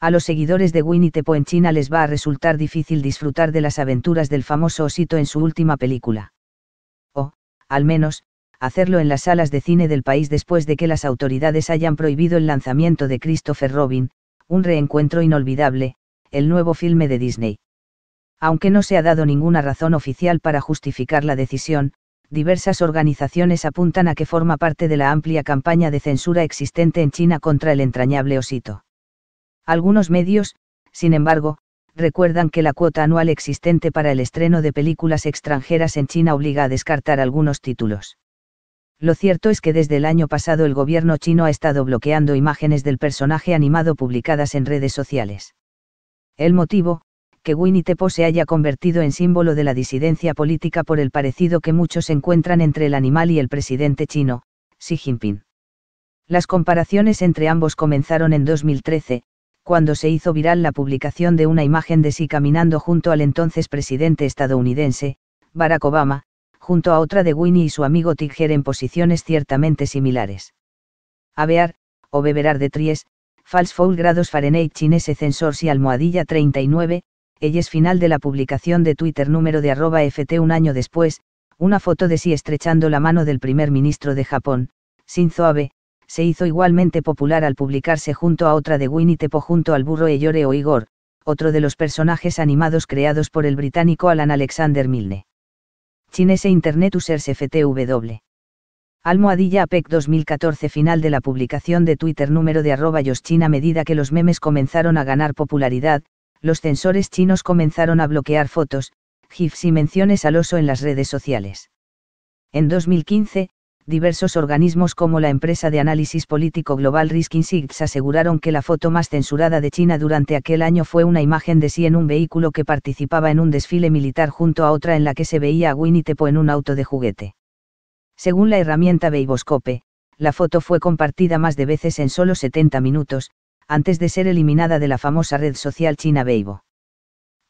a los seguidores de Winnie the Pooh en China les va a resultar difícil disfrutar de las aventuras del famoso osito en su última película. O, al menos, hacerlo en las salas de cine del país después de que las autoridades hayan prohibido el lanzamiento de Christopher Robin, un reencuentro inolvidable, el nuevo filme de Disney. Aunque no se ha dado ninguna razón oficial para justificar la decisión, diversas organizaciones apuntan a que forma parte de la amplia campaña de censura existente en China contra el entrañable osito. Algunos medios, sin embargo, recuerdan que la cuota anual existente para el estreno de películas extranjeras en China obliga a descartar algunos títulos. Lo cierto es que desde el año pasado el gobierno chino ha estado bloqueando imágenes del personaje animado publicadas en redes sociales. El motivo, que Winnie Tepo se haya convertido en símbolo de la disidencia política por el parecido que muchos encuentran entre el animal y el presidente chino, Xi Jinping. Las comparaciones entre ambos comenzaron en 2013, cuando se hizo viral la publicación de una imagen de sí caminando junto al entonces presidente estadounidense, Barack Obama, junto a otra de Winnie y su amigo Tigger en posiciones ciertamente similares. Avear, o beberar de Tries, false Foul grados Fahrenheit chinese censors y almohadilla 39, ella es final de la publicación de Twitter número de arroba FT un año después, una foto de sí estrechando la mano del primer ministro de Japón, Shinzo Abe, se hizo igualmente popular al publicarse junto a otra de Winnie Tepo junto al burro Eyore o Igor, otro de los personajes animados creados por el británico Alan Alexander Milne. Chinese Internet Users FTW. Almohadilla APEC 2014 Final de la publicación de Twitter número de arroba Yoschina a medida que los memes comenzaron a ganar popularidad, los censores chinos comenzaron a bloquear fotos, GIFs y menciones al oso en las redes sociales. En 2015, diversos organismos como la empresa de análisis político Global Risk Insights aseguraron que la foto más censurada de China durante aquel año fue una imagen de sí en un vehículo que participaba en un desfile militar junto a otra en la que se veía a Winnie Tepo en un auto de juguete. Según la herramienta Beiboscope, la foto fue compartida más de veces en solo 70 minutos, antes de ser eliminada de la famosa red social china Beibo.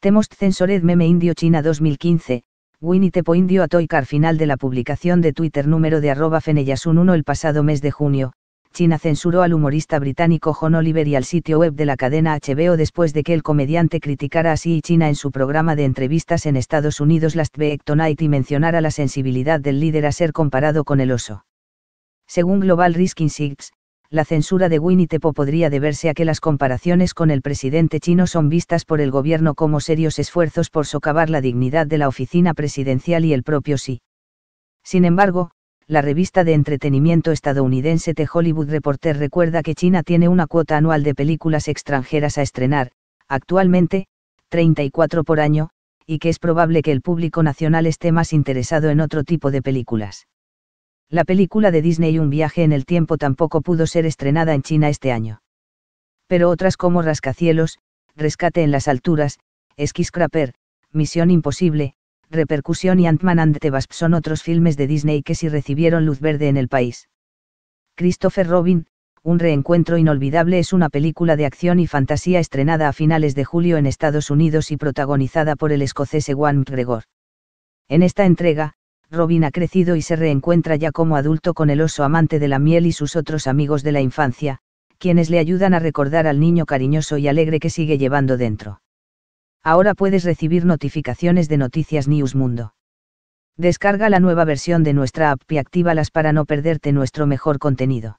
Temost Censored Meme Indio China 2015, Winnie Tepo Indio al final de la publicación de Twitter número de arroba Feneyasun 1 el pasado mes de junio, China censuró al humorista británico John Oliver y al sitio web de la cadena HBO después de que el comediante criticara así y China en su programa de entrevistas en Estados Unidos Last Week Tonight y mencionara la sensibilidad del líder a ser comparado con el oso. Según Global Risk Insights, la censura de Winnie Tepo podría deberse a que las comparaciones con el presidente chino son vistas por el gobierno como serios esfuerzos por socavar la dignidad de la oficina presidencial y el propio sí. Sin embargo, la revista de entretenimiento estadounidense The Hollywood Reporter recuerda que China tiene una cuota anual de películas extranjeras a estrenar, actualmente, 34 por año, y que es probable que el público nacional esté más interesado en otro tipo de películas la película de Disney Un viaje en el tiempo tampoco pudo ser estrenada en China este año. Pero otras como Rascacielos, Rescate en las alturas, Skyscraper, Misión imposible, Repercusión y Ant-Man and the Wasp son otros filmes de Disney que sí recibieron luz verde en el país. Christopher Robin, Un reencuentro inolvidable es una película de acción y fantasía estrenada a finales de julio en Estados Unidos y protagonizada por el escocés Ewan McGregor. En esta entrega, Robin ha crecido y se reencuentra ya como adulto con el oso amante de la miel y sus otros amigos de la infancia, quienes le ayudan a recordar al niño cariñoso y alegre que sigue llevando dentro. Ahora puedes recibir notificaciones de Noticias News Mundo. Descarga la nueva versión de nuestra app y actívalas para no perderte nuestro mejor contenido.